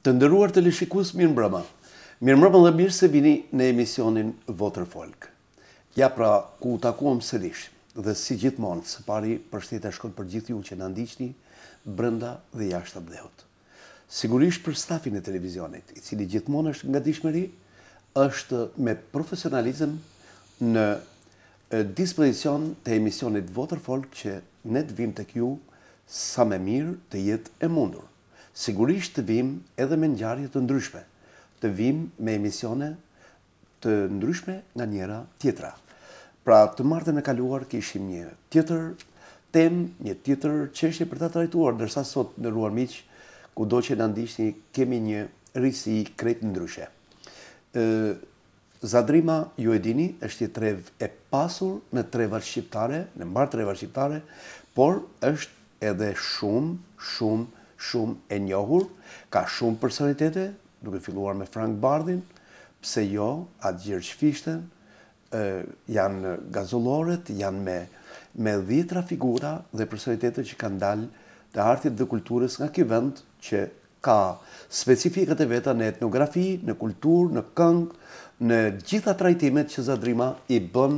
Të ndëruar të lëshikus mirë mbrëma. Mirë mbrëma dhe mirë se vini në emisionin Votër Folk. Ja pra, ku u takuam sërish dhe si gjithmonë, së pari për shtetë e shkot për gjithë ju që në ndiqni, brënda dhe jashtë të bdehut. Sigurisht për stafin e televizionit, i cili gjithmonë është nga dishmeri, është me profesionalizm në dispozicion të emisionit Votër Folk që ne të vim të kju sa me mirë të jetë e mundur sigurisht të vim edhe me ngjarje të ndryshme. Të vim me emisione të ndryshme nga njëra tjetra. Pra të martën e kaluar kishim një tjetër tem, një tjetër qeshtje për ta të rajtuar, dërsa sot në ruar miq, ku do që në ndishtë kemi një risi kretë ndryshe. Zadrima, ju e dini, është një trev e pasur në trevat shqiptare, në mbar trevat shqiptare, por është edhe shumë, shumë, shumë e njohur, ka shumë personitete, duke filluar me Frank Bardin, pse jo, atë gjërë që fishten, janë gazoloret, janë me me dhjetra figura dhe personitete që kanë dalë të artit dhe kulturës nga kjë vend që ka specifikat e veta në etnografi, në kultur, në këngë, në gjitha trajtimet që Zadrima i bën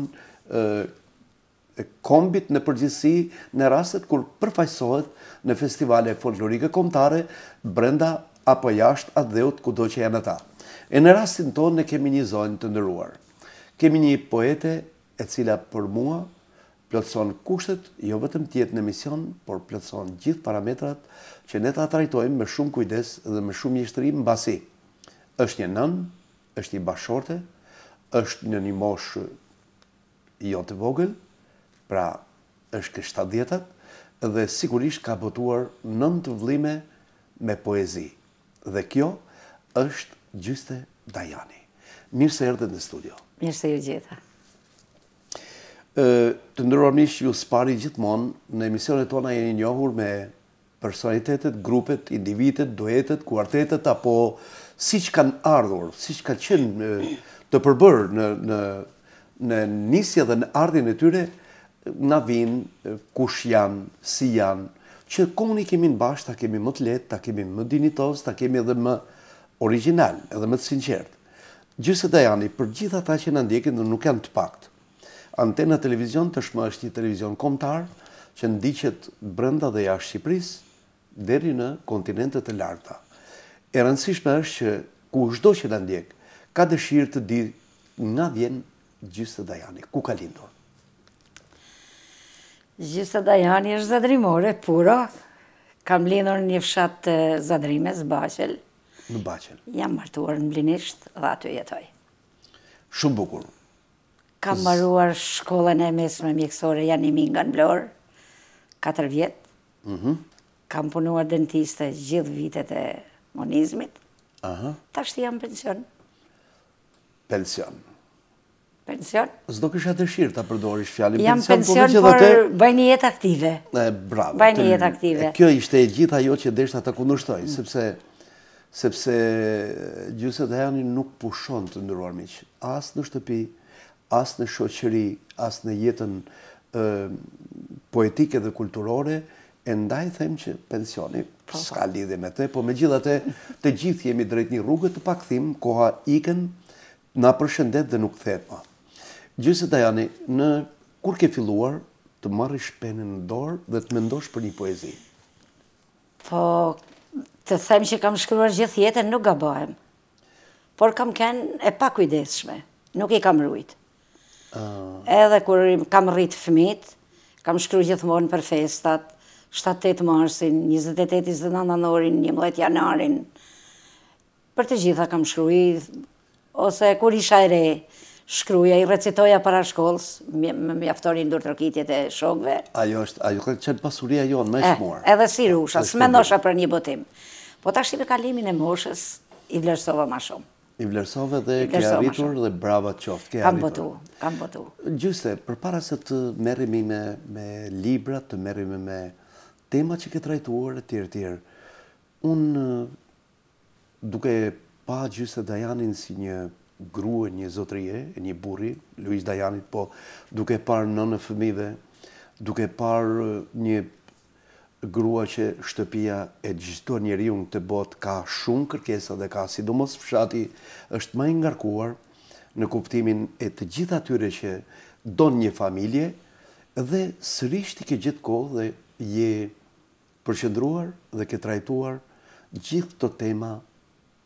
e kombit në përgjithësi në rastet kur përfaqësohet në festivale folklorike komtare brenda apo jashtë ku kudo që janë ata. E në rastin tonë ne kemi një zonë të ndëruar. Kemi një poete e cila për mua plëtson kushtet, jo vetëm tjetë në mision, por plëtson gjithë parametrat që ne ta trajtojmë me shumë kujdes dhe me shumë njështëri në basi. është një nën, është i bashorte, është një një moshë jo të vogël, Pra, është kështë të djetët dhe sigurisht ka botuar nëmë të vlime me poezi. Dhe kjo është Gjyste Dajani. Mirë se erdhe në studio. Mirë se ju gjitha. Të ndërër mishë ju spari gjithmonë, në emisionet tona jeni njohur me personalitetet, grupet, individet, duetet, kuartetet, apo si që kanë ardhur, si që kanë qenë të përbërë në, në, në nisja dhe në ardhin e tyre, na vinë kush janë, si janë, që kohën i kemi në bashkë, ta kemi më të letë, ta kemi më dinitos, ta kemi edhe më original, edhe më të sinqertë. Gjusë të janë, për gjitha ta që në ndjekin dhe nuk janë të paktë. Antena televizion të shmë është një televizion komtar, që ndiqet brenda dhe jashtë Shqipërisë, deri në kontinentet e larta. E rëndësishme është që ku shdo që në ndjek, ka dëshirë të di nga vjen gjysë të dajani, ku ka lindur. Gjysa Dajani është zadrimore, puro. Kam lindur një fshat të zadrimes, Bachel, Në Bashel. Jam martuar në Blinisht dhe aty jetoj. Shumë bukur. Kam mbaruar shkollën e mesme mjekësore janë i minga në blorë, 4 vjet. Mhm. Kam punuar dentiste gjithë vitet e monizmit. Aha. Tashti jam pension. Pension. Pension? Zdo kësha të shirë të përdojrish fjallin pension, po Jam pension, por bëjnë një jetë aktive. E bravo. Bëjnë një jetë aktive. Kjo ishte e gjitha jo që deshta të kundushtoj, mm. sepse gjyset e janin nuk pushon të ndëruar miq. As në shtëpi, as në shoqëri, as në jetën poetike dhe kulturore, e ndaj them që pensioni po. s'ka lidhje me te, po me gjitha te, të gjithë jemi drejt një rrugë të pakthim, koha iken, na përshëndet dhe nuk kthehet Gjëse të janë, në kur ke filluar të marri shpenën në dorë dhe të mendosh për një poezi? Po, të them që kam shkruar gjithë jetën, nuk gabohem. Por kam ken e pa kujdeshme, nuk i kam rujt. Ah. Edhe kur kam rritë fëmit, kam shkru gjithmonë për festat, 7-8 marsin, 28-29 anorin, 11 janarin. Për të gjitha kam shkruit, ose kur isha e re, shkruja, i recitoja para shkollës, më mjaftoni ndur tërkitjet e shokve. Ajo është, ajo këtë qenë pasuria jonë, me shmorë. E, eh, edhe si rusha, së me për një botim. Po ta shqipë e kalimin e moshës, i vlerësova ma shumë. I vlerësova dhe ke arritur dhe brava të qoftë, ke arritur. Kam botu, kam botu. Gjuse, për para se të merimi me libra, të merimi me tema që ke trajtuar, e tjerë, tjerë, unë duke pa Gjuse Dajanin si një grua një zotërie, një burri, Luiz Dajanit, po duke parë në në fëmive, duke parë uh, një grua që shtëpia e gjithëto njeri unë të bot, ka shumë kërkesa dhe ka sidomos fshati, është ma ingarkuar në kuptimin e të gjitha tyre që donë një familje, dhe sërishti ke gjithë kohë dhe je përshëndruar dhe ke trajtuar gjithë të tema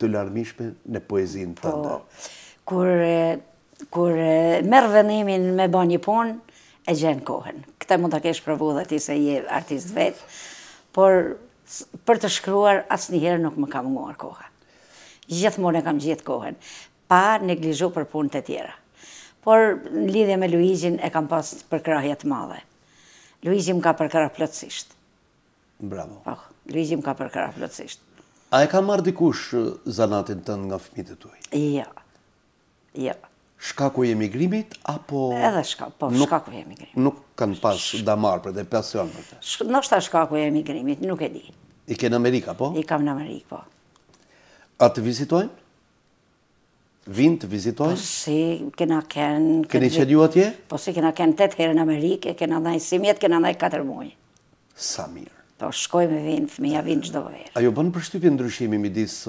të larmishme në poezin të ndërë. Po, kur, kur merë vendimin me ba një punë, e gjenë kohën. Këta mund të kesh provu dhe ti se je artist vetë, por për të shkruar asë njëherë nuk më kam nguar koha. Gjithë mërë e kam gjithë kohën, pa neglizhu për punët e tjera. Por në lidhje me Luizin e kam pas përkrahje të madhe. Luizi më ka përkrah plotësisht. Bravo. Oh, po, Luizi më ka përkrah plotësisht. A e ka marrë dikush zanatin të nga fëmijët të tuaj? Ja. Jo. Jo. Shkaku i emigrimit apo... Edhe po, shkaku, po, shkaku i emigrimit. Nuk kanë pas da damar për dhe pasion për të. Sh... Nuk shta shkaku i emigrimit, nuk e di. I ke në Amerika, po? I kam në Amerika, po. A të vizitojnë? Vinë të vizitojnë? Po si, kena kenë... Keni që ju atje? Po si, kena kenë tëtë herë në Amerikë, kena ndaj simjet, kena ndaj katër mujë. Sa mirë. Po shkoj me vinë, fëmija vinë gjdo verë. A ju bënë përshtypje ndryshimi midis,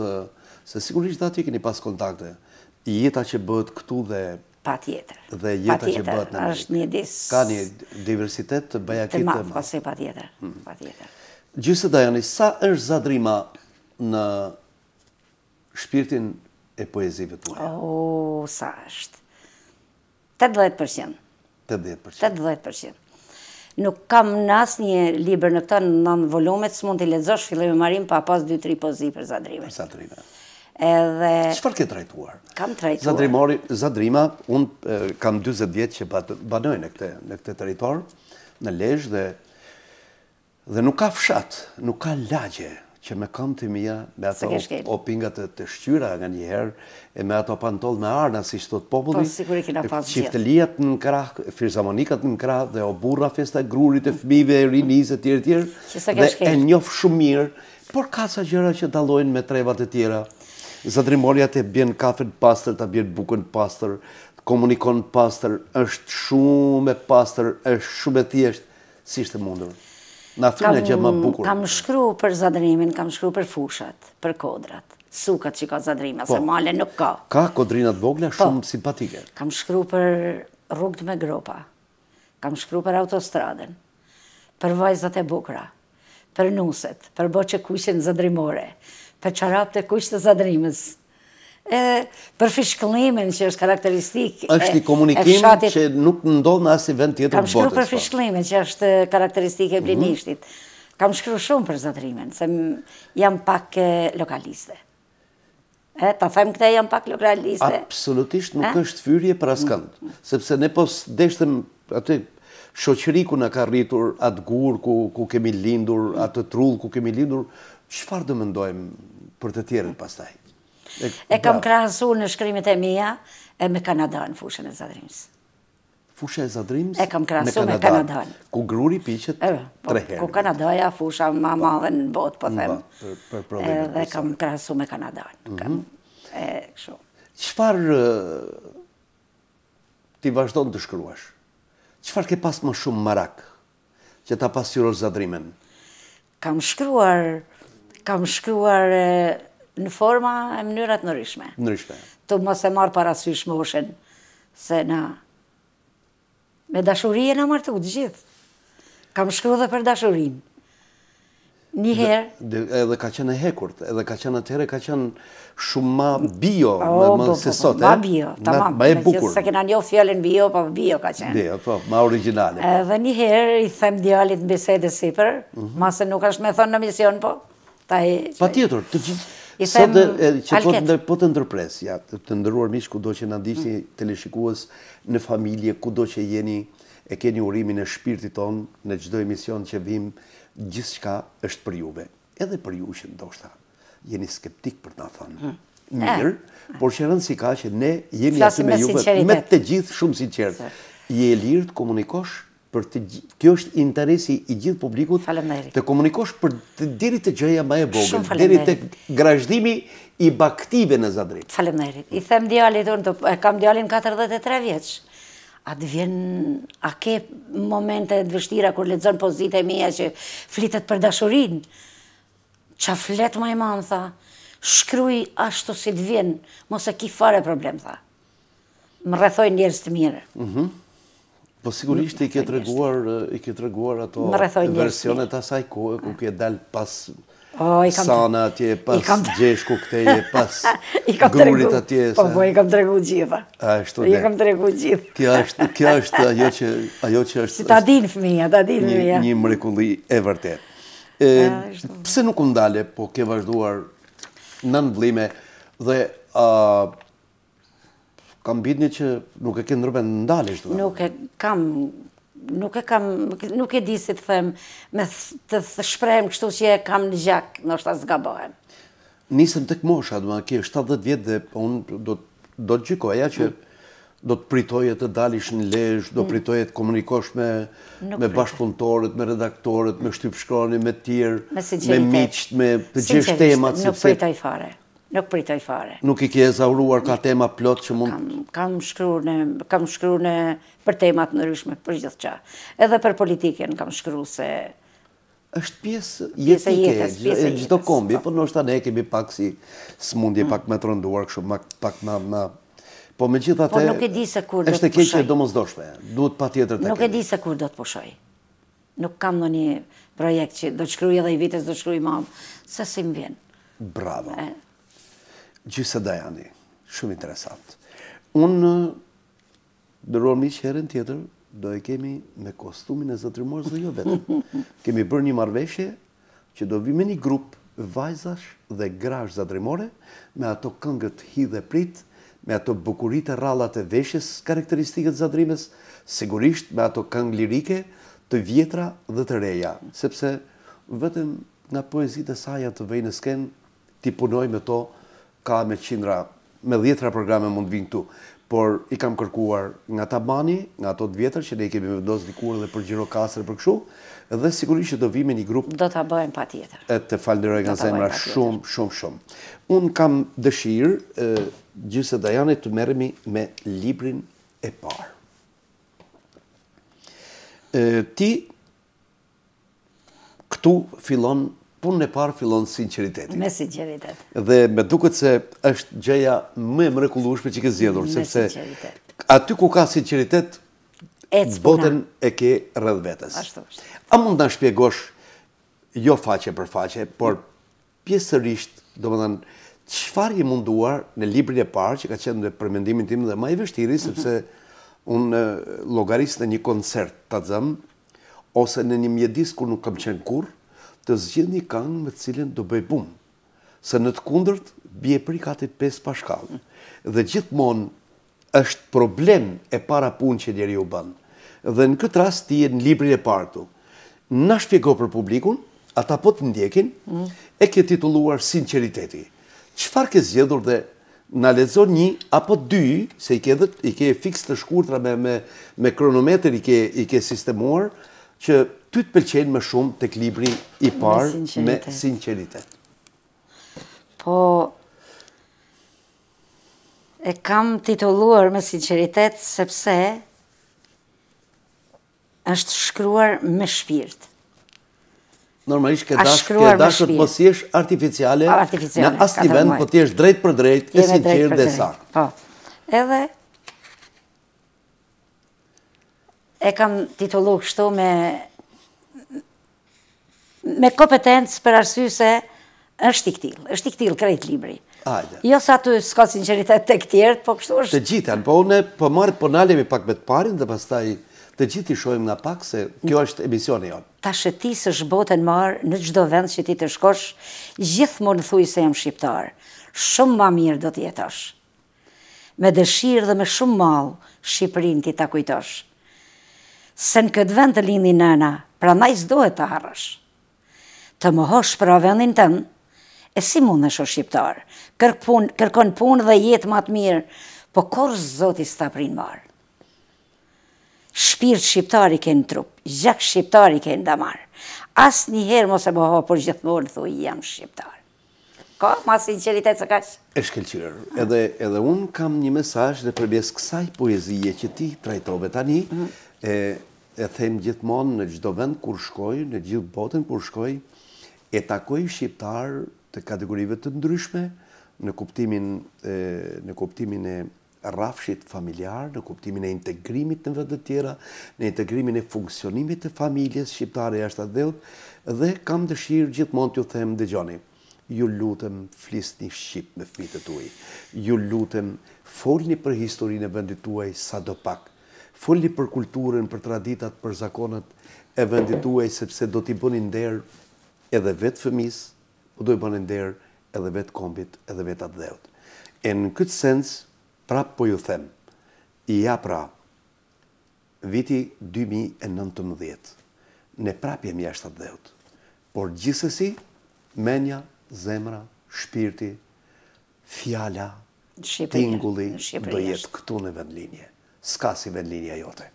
se sigurisht dhe atje keni pas kontakte, jeta që bëhet këtu dhe pa tjetër. Dhe jeta që bëhet në është një dis. Ka një diversitet të bajakit të madh. Të madh, pasi pa tjetër. Mhm. Pa tjetër. Gjithsesi Dajani sa është zadrima në shpirtin e poezive të tua. O, sa është. 80%. 80%. 80%. Nuk kam në asë një liber në këta në nënë volumet, së mund të i ledzosh, fillim e marim, pa pas 2-3 pozi për zadrime. Për zadrime. Edhe... Qëfar ke trajtuar? Kam trajtuar. Zadrimori, Zadrima, unë kam 20 vjetë që banojnë në këte, në teritor, në lejsh dhe, dhe nuk ka fshat, nuk ka lagje që me kam të mija me ato opingat të, shqyra nga njëherë, e me ato pantol me arna, si shtot populli, po, sigur, qiftëlijat në krah, firzamonikat në krah, dhe o burra festa, grurit e fmive, e rinis, e tjere tjere, dhe e njofë shumë mirë, por ka sa gjëra që dalojnë me trevat e tjera, zadrimorja të bjen kafet pastër, të bjen bukën pastër, të komunikon pastër, është shumë e pastër, është shumë e tjeshtë, si është mundur? Na thunë e gjë më bukur. Kam shkru për zadrimin, kam shkru për fushat, për kodrat. Sukat që ka zadrima, po, se male nuk ka. Ka kodrinat vogla po. shumë simpatike. Kam shkru për rrugt me gropa, kam shkru për autostradën, për vajzat e bukra, për nuset, për boqe kushin zadrimore, për qarap të kushtë të zadrimës. Edhe për fishkëllimin që është karakteristik... është i komunikim që nuk ndodhë në asë i vend tjetër botës. Kam shkru për po. fishkëllimin që është karakteristik e mhm. blinishtit. Kam shkru shumë për zadrimin, se jam pak lokaliste. Ta them këta jam pak lokaliste. Absolutisht nuk është fyrje për askant. Mm. Mm. Sepse ne pos deshtëm atë shoqëri ku në ka rritur, atë gurë ku kemi lindur, mm. atë trullë ku kemi lindur, Qëfar dhe mendojmë për të tjerët pastaj? E, e kam krahësu në shkrimit e mija e me Kanada në fushën e zadrimës. Fushën e zadrimës? E kam krahësu me Kanada. Ku gruri piqet e, po, tre herë. Ku Kanadaja fusha ma po. madhe në botë, po them. Për, për mhm. E, dhe kam krahësu me Kanada. Mm kështu. Qëfar ti vazhdojnë të shkruash? Qëfar ke pas më shumë marak që ta pasyrosh zadrimen? Kam shkruar kam shkruar në forma e mënyrat nërishme. Nërishme. Të mos e marë parasysh moshen, se na... Me dashurije në martu, të gjithë. Kam shkru dhe për dashurin. Një herë... Edhe ka qenë e hekurt, edhe ka qenë atëherë, ka qenë shumë ma bio o, më se sot, e? Ma bio, ta ma. Ma e bukur. Se kena njo fjallin bio, pa po bio ka qenë. Bio, po, ma originali. Edhe një herë i them djalit në bisedë e sipër, mhm. ma se nuk është me thonë në mision, po. Pa tjetër, të gjithë... I thëmë alket. Po të ndërpresë, po ja, të ndërruar mishë, ku do që në ndishtë të në familje, ku do që jeni, e keni urimi në shpirti tonë, në gjithë emision që vim, gjithë shka është për juve. Edhe për ju që do shta, jeni skeptik për të në thonë. Mm. Mirë, eh. por që rëndë si ka që ne jeni asë me juve, me të gjithë shumë sinqertë. Je lirë të komunikoshë, për të gjithë, kjo është interesi i gjithë publikut të komunikosh për të diri të gjëja ma e bogën, diri të grajshdimi i baktive në zadrit. Falem i them djali, e kam djali në 43 vjeqë, a të vjen, a ke momente të vështira kur lezën pozitë e mija që flitet për dashurin, qa flet ma i manë, tha, shkryj ashtu si të vjen, mos e ki fare problem, tha. Më rrethoj njerës të mire. Mhm. Po sigurisht eh, i ke treguar reguar, i ke të reguar ato versionet asaj kohë, ku ke dalë pas sana atje, pas gjeshku këteje, pas grurit atje. Po, po, i kam të regu gjitha. A, shtu dhe. I kam të regu gjitha. Kja është, është ajo që, ajo që është... Si ta din ta din Një mrekulli e vërtet. Pse nuk ndale, po ke vazhduar në nëndlime dhe kam bitni që nuk e ke ndrëpe në ndalisht. Nuk e kam, nuk e kam, nuk e di si të them, me të shprehem kështu që e kam në gjak, në është asë gabohem. Nisëm të këmosha, dhe më ke 70 vjetë dhe unë do, do të gjikoja që mm. do të pritoje të dalish në lesh, do mm. pritoje të komunikosh me, me bashkëpuntorët, me redaktorët, me shtypshkroni, me tjerë, me, me miqët, me të gjithë temat. Nuk pritoj fare. Nuk pritoj fare. Nuk i ke zauruar ka tema plot që mund... Kam, kam shkru në, kam shkru në për temat në rrishme, për gjithë qa. Edhe për politiken kam shkru se... është pjesë jetike, jetës, e gjithë kombi, po, po në është ta ne kemi pak si së mm. pak me të rënduar, këshu pak ma... Po me gjithë atë... Po nuk e di se kur do të pushoj. Eshte e do mos doshme, duhet pa tjetër të kemi. Nuk e di se kur do të pushoj. Nuk kam në një projekt që do të shkruj edhe i vitës, do të shkruj mamë, se si më vjen. Bravo. Gjysa Dajani, shumë interesant. Unë, dërur mi herën tjetër, do e kemi me kostumin e zëtri dhe jo vetëm. Kemi bërë një marveshje që do vime një grupë vajzash dhe grash zadrimore me ato këngët hi dhe prit me ato bukurit e rallat e veshjes karakteristikët zadrimes sigurisht me ato këngë lirike të vjetra dhe të reja sepse vetëm nga poezit e saja të vejnë sken ti punoj me to ka me qindra, me dhjetra programe mund vinë këtu, por i kam kërkuar nga tabani, nga ato të vjetër, që ne i kemi vendosë dikur dhe për gjiro kasër për këshu, dhe sigurisht që do vime një grupë... Do të bëjmë pa tjetër. E të falderoj nga zemra shumë, shumë, shumë. Unë kam dëshirë, gjithë se Dajane, të meremi me librin e parë. Ti, këtu fillon punën e parë fillon sinqeriteti. Me sinceritet. Dhe me duket se është gjëja më e mrekullueshme që ke zgjedhur, sepse aty ku ka sinceritet, ec botën e ke rreth vetes. Ashtu është. A mund ta shpjegosh jo faqe për faqe, por pjesërisht, domethënë Çfarë i munduar në librin e parë që ka qenë në përmendimin tim dhe më i vështirë mhm. sepse un llogaris në një koncert ta zëm ose në një mjedis ku nuk kam qenë kurrë, të zgjidh një kangë me cilin do bëj bum, se në të kundërt bje prikati 5 pashkallë. Dhe gjithmonë është problem e para punë që njeri u bënë. Dhe në këtë rast ti e në libri e partu. Na shpjego për publikun, ata po të ndjekin, e ke tituluar sinceriteti. Qëfar ke zgjedhur dhe na lezon një apo dy, se i ke, dhe, i ke fix të shkurtra me, me, me kronometer, i ke, i ke sistemuar, që ty të pëlqenë më shumë të klibri i parë me sinceritet? Po, e kam tituluar me sinceritet sepse është shkruar me shpirt. Normalisht ke dashë ke të mosiesh artificiale, në asë një vend, po të është drejt për drejt, e sinqerë dhe sa. Po, edhe e kam titullu kështu me me kompetencë për arsye se është i këtil, është i këtil krejt libri. Ajde. Jo sa të s'ka sinceritet të këtjert, po kështu është... Të gjithan, po une po marë po nalemi pak me të parin dhe pastaj të gjithi shojmë nga pak se kjo është emisioni jonë. Ta shëti së shbotën marë në gjdo vend që ti të shkosh, gjithë më në thuj se jam shqiptarë, shumë ma mirë do të jetosh. Me dëshirë dhe me shumë malë shqipërinë ti ta kujtosh. Se në këtë vend të lindi nëna, pra na i zdohet të harrësh të më hosh për avendin të e si mund në shoshtë shqiptarë, kërkon punë dhe jetë matë mirë, po korë zotis të aprinë marë. Shpirë shqiptarë i kënë trupë, gjak shqiptarë i kënë damarë, asë një herë mos e më hosh për thuj, jam shqiptarë. Ka, ma sinceritet së kash. E shkelqyrër. Edhe unë kam një mesaj dhe përbjes kësaj poezije që ti trajtove tani, mhm. e them gjithmonë në gjithdo vend kur shkoj, në gjithë botën kur shkoj, e takoj shqiptar të kategorive të ndryshme në kuptimin e në kuptimin e rrafshit familjar, në kuptimin e integrimit në vende të tjera, në integrimin e funksionimit të familjes shqiptare jashtë dhëll dhe kam dëshirë gjithmonë t'ju them dëgjoni. Ju lutem flisni shqip me fëmijët e tuaj. Ju lutem folni për historinë e vendit tuaj sadopak. Folni për kulturën, për traditat, për zakonet e vendit tuaj sepse do t'i bëni nder edhe vetë fëmis, po do i bënë nderë edhe vetë kombit, edhe vetë atë dheut. E në këtë sens, prapë po ju them, i ja pra, viti 2019, ne prapë jemi ashtë atë dheut, por gjithësësi, menja, zemra, shpirti, fjala, tingulli, do jetë këtu në vendlinje. Ska si vendlinja jote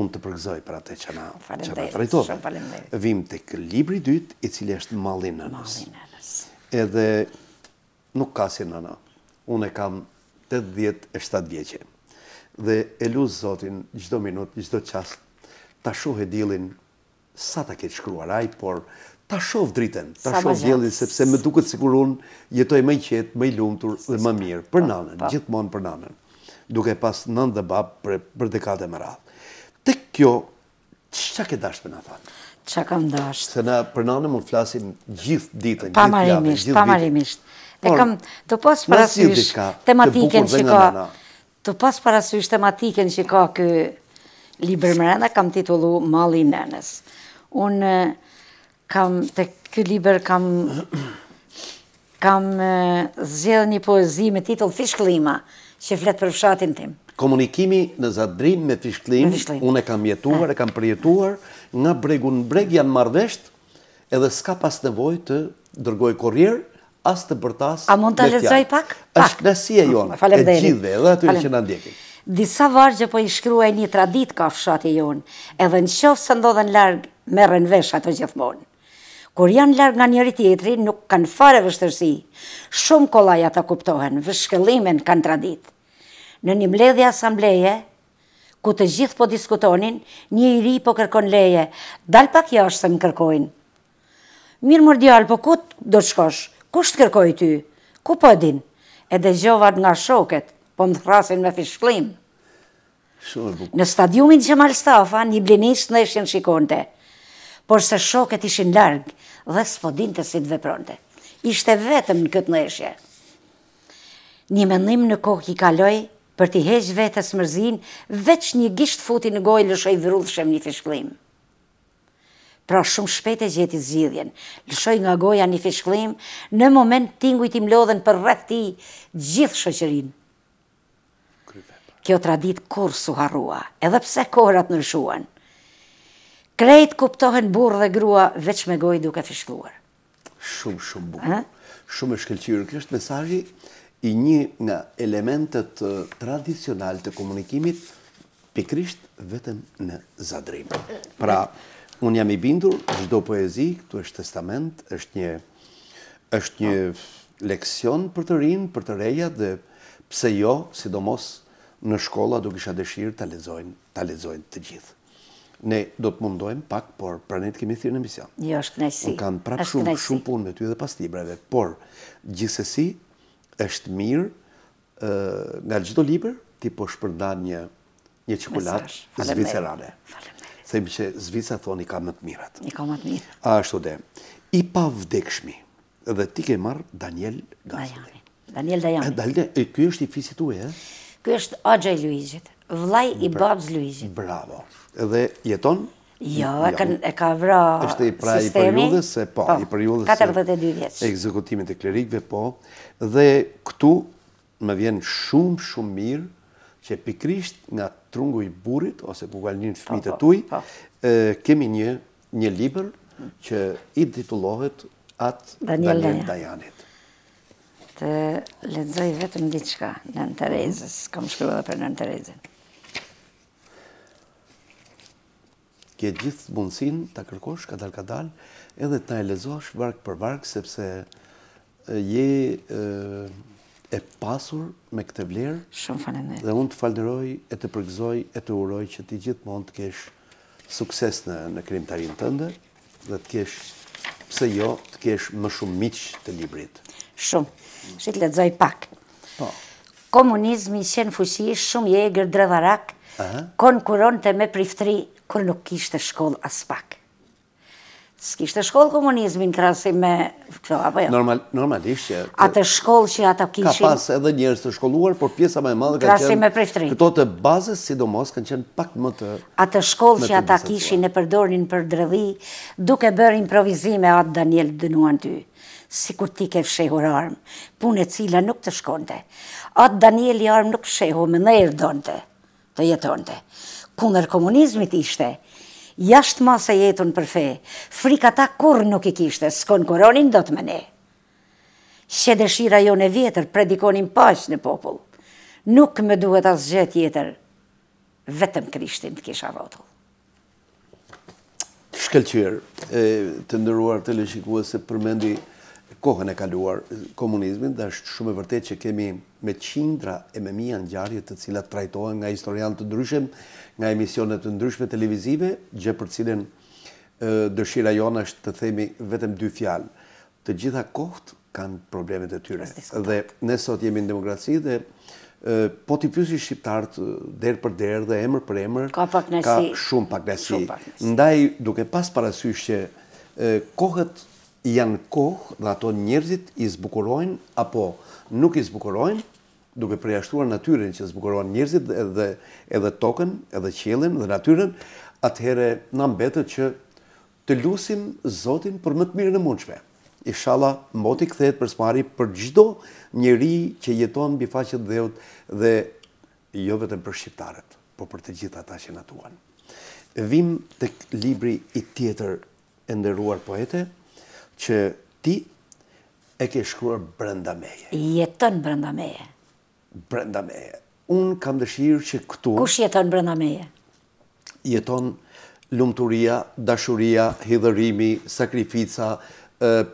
unë të përgëzoj për atë që na që na trajtove. faleminderit. Vim tek libri i dytë, i cili është Malli nënës. Malli Edhe nuk ka si nëna. Unë e kam 87 vjeqe. Dhe e Zotin çdo minutë, çdo çast ta shohë diellin sa ta ke shkruar ai, por ta shoh dritën, ta shoh diellin sepse më duket sikur unë jetoj më qetë, më i lumtur dhe më mirë për po, nanën, po. gjithmonë për nanën, Duke pas nëndë dhe bab për për më radhë të kjo, që ke dashtë për në thonë? Që kam dashtë? Se në për më mund flasim gjithë ditën, gjithë jave, gjithë ditën. E kam të posë parasysh tematiken që ka, të posë parasysh tematiken që ka kë liber më kam titullu Mali Nenës. Unë kam të kë liber kam kam zhjedhë një poezi me titull Fish që fletë për fshatin tim komunikimi në zadrim me fishklim, unë e kam jetuar, e kam përjetuar, nga bregu në breg janë marvesht, edhe s'ka pas nevoj të dërgoj korrier, as të bërtas A mund të lezoj pak? A Ashtë e jonë, e gjithve, edhe atyre që në ndjekin. Disa vargje po i shkruaj një tradit ka fshati jonë, edhe në qofë së ndodhen largë, me vesh ato gjithmonë. Kur janë largë nga njëri tjetri, nuk kanë fare vështërsi. Shumë kolaj ata kuptohen, vëshkëllimen kanë tradit në një mledhja asambleje, ku të gjithë po diskutonin, një i ri po kërkon leje, dal pak jashtë se më kërkojnë. Mirë mërë djallë, po ku do të shkosh? të kërkoj ty? Ku po din? E dhe gjovat nga shoket, po më thrasin me fishklim. Në stadiumin Gjemal Stafa, një blinist në ishin shikonte, por se shoket ishin largë dhe s'po dinte si të vepronte. Ishte vetëm në këtë në eshje. Një menim në kohë i kaloj, për t'i heq vetës mërzin, veç një gisht futi në gojë lëshoj vërullë shem një fishklim. Pra shumë shpet e gjeti zhidhjen, lëshoj nga goja një fishklim, në moment tingu i tim lodhen për rreth ti gjithë shëqërin. Kjo tradit kur su harua, edhe pse korat nërshuan. Krejt kuptohen burë dhe grua veç me gojë duke fishkluar. Shumë, shumë burë. Shumë e shkelqyrë, kështë mesajji, i një nga elementet tradicional të komunikimit pikrisht vetëm në zadrim. Pra, unë jam i bindur, gjdo poezi, këtu është testament, është një, është një leksion për të rinë, për të reja, dhe pse jo, sidomos në shkolla do kisha dëshirë të lezojnë, të lezojnë të gjithë. Ne do të mundojmë pak, por pranit kemi thirë në mision. Jo, është knajsi. Unë kanë prapë shumë, shumë punë me ty dhe pas librave, por gjithsesi është mirë nga gjithdo liber ti po shpërnda një, një qikulat zvicerane. Thejmë që Zvica thonë i ka më të mirat. I ka më të mirët. A, ashtu dhe. I pa vdekshmi dhe ti ke marë Daniel Gazi. Daniel Dajani. Daniel e Kjo është i fisit u e? Kjo është Agja i Luizit. Vlaj i babës Luizit. Bravo. Dhe jeton? Jo, e ka vra sistemi. Jo, është i pra i përjudhës, e po, po i përjudhës. 42 vjetës. ekzekutimit e klerikve, po. Dhe këtu me vjen shumë, shumë mirë që pikrisht nga trungu i burit, ose ku gajnë një fmitë të tuj, kemi një një liber që i titulohet atë Daniel Dajanit. Të ledzoj vetëm diqka, Nën Terezës, kom shkrua dhe për Nën Terezën. ke gjithë mundësin të kërkosh ka dalë ka dalë edhe të e lezosh varkë për varkë sepse je e pasur me këtë vlerë dhe unë të falderoj e të përgëzoj e të uroj që ti gjithë mund të kesh sukses në krim të rinë tënde dhe të kesh pse jo të kesh më shumë miqë të librit. Shumë, që të lezoj pak. Po. Komunizmi qenë fushi, shumë je e gërë drevarak, me priftri, kërë nuk kishtë shkollë as pak. S'kishte shkollë komunizmin krasi me këto, apo jo? Normal, normalisht që... Atë shkollë që ata kishin... Ka pas edhe njerës të shkolluar, por pjesa më e madhe ka qenë... Krasi me preftrin. Këto të bazës, sidomos, kanë qenë pak më të... Atë shkollë që ata kishin e përdornin për drëdhi, duke bërë improvizime atë Daniel dënuan ty, si kur ti ke fshehur armë, punë cila nuk të shkonte. Atë Daniel i armë nuk fshehu, më në të jetonte kunder komunizmit ishte, jasht masa jetën për fe, frika ta kur nuk i kishte, s'kon koronin do të mëne. Që dëshira jo në vjetër, predikonin paq në popull, nuk me duhet asë gjëtë jetër, vetëm krishtin të kisha rotull. Shkelqirë, të ndëruar të leshikua se përmendi kohën e kaluar komunizmin, dhe është shumë e vërtet që kemi me qindra e me mija në gjarje të cilat trajtojnë nga historial të ndryshem, nga emisionet të ndryshme televizive, gjë për cilin dëshira jonë është të themi vetëm dy fjalë. Të gjitha kohët kanë problemet e tyre. Dhe nësot jemi në demokraci dhe po t'i pjusi shqiptartë derë për derë dhe emër për emër, ka shumë pak nësi. Ndaj duke pas parasysh që kohët janë kohë dhe ato njerëzit i zbukurojnë apo nuk i zbukurojnë, duke përjashtuar natyren që zbukuron njerëzit edhe, edhe tokën, edhe qelin dhe natyren, atëhere në mbetët që të lusim Zotin për më të mirë në mundshme. Ishala, moti këthet për smari për gjdo njeri që jeton bifaqet dheut dhe jo vetëm për shqiptarët, po për të gjitha ta që natuan. Vim të libri i tjetër e ndëruar poete, që ti e ke shkruar brenda meje. Jeton brenda meje brenda meje. Unë kam dëshirë që këtu... Kush jeton brenda meje? Jeton lumëturia, dashuria, hidhërimi, sakrifica,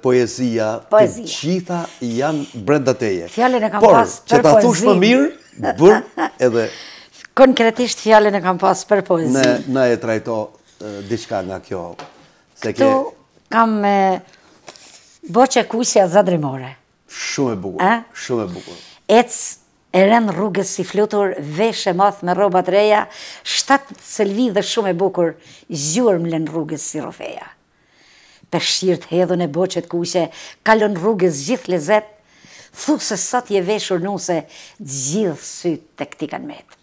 poezia, të qitha janë brenda teje. Fjallin e kam pas për poezin. Por, që ta thush më mirë, bërë edhe... Konkretisht fjallin e kam pas për poezin. Në e trajto diçka nga kjo... Këtu kam me boqe kusja zadrimore. Shumë e bukur, shumë e bukur. Ecë e rën rrugës si flutur, vesh e math me robat reja, shtatë selvi dhe shumë e bukur, zhjurëm lën rrugës si rofeja. Për hedhën e boqet kushe, kalon rrugës gjithë lezet, thu se sot je veshur nuse, gjithë syt të këti kanë metë.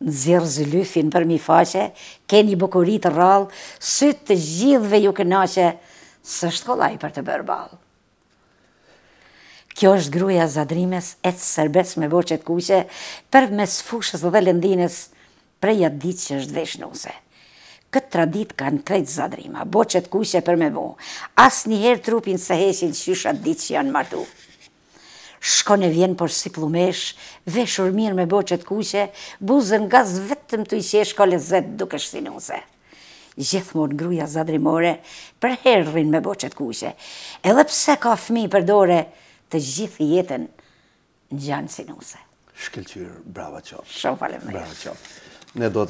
Në zirë për mi faqe, keni bukurit rral, syt të gjithëve ju kënaqe, sështë shtë për të bërë balë. Kjo është gruja zadrimes e sërbes me boqet kuqe, për mes fushës dhe lëndines prej ditë që është vesh nuse. Këtë tradit kanë krejt zadrima, boqet kuqe për me bo, asë njëherë trupin se heshin qyshat ditë që janë martu. Shkone vjen për si plumesh, veshur mirë me boqet kuqe, buzën gaz vetëm të i qesh kole zetë duke shtinuse. Gjithmonë gruja zadrimore për herrin me boqet kuqe, edhe pse ka fmi për dore, të gjithë jetën në gjanë sinuse. Shkelqyrë, brava qovë. Shumë falem dhe. Brava qovë. Ne do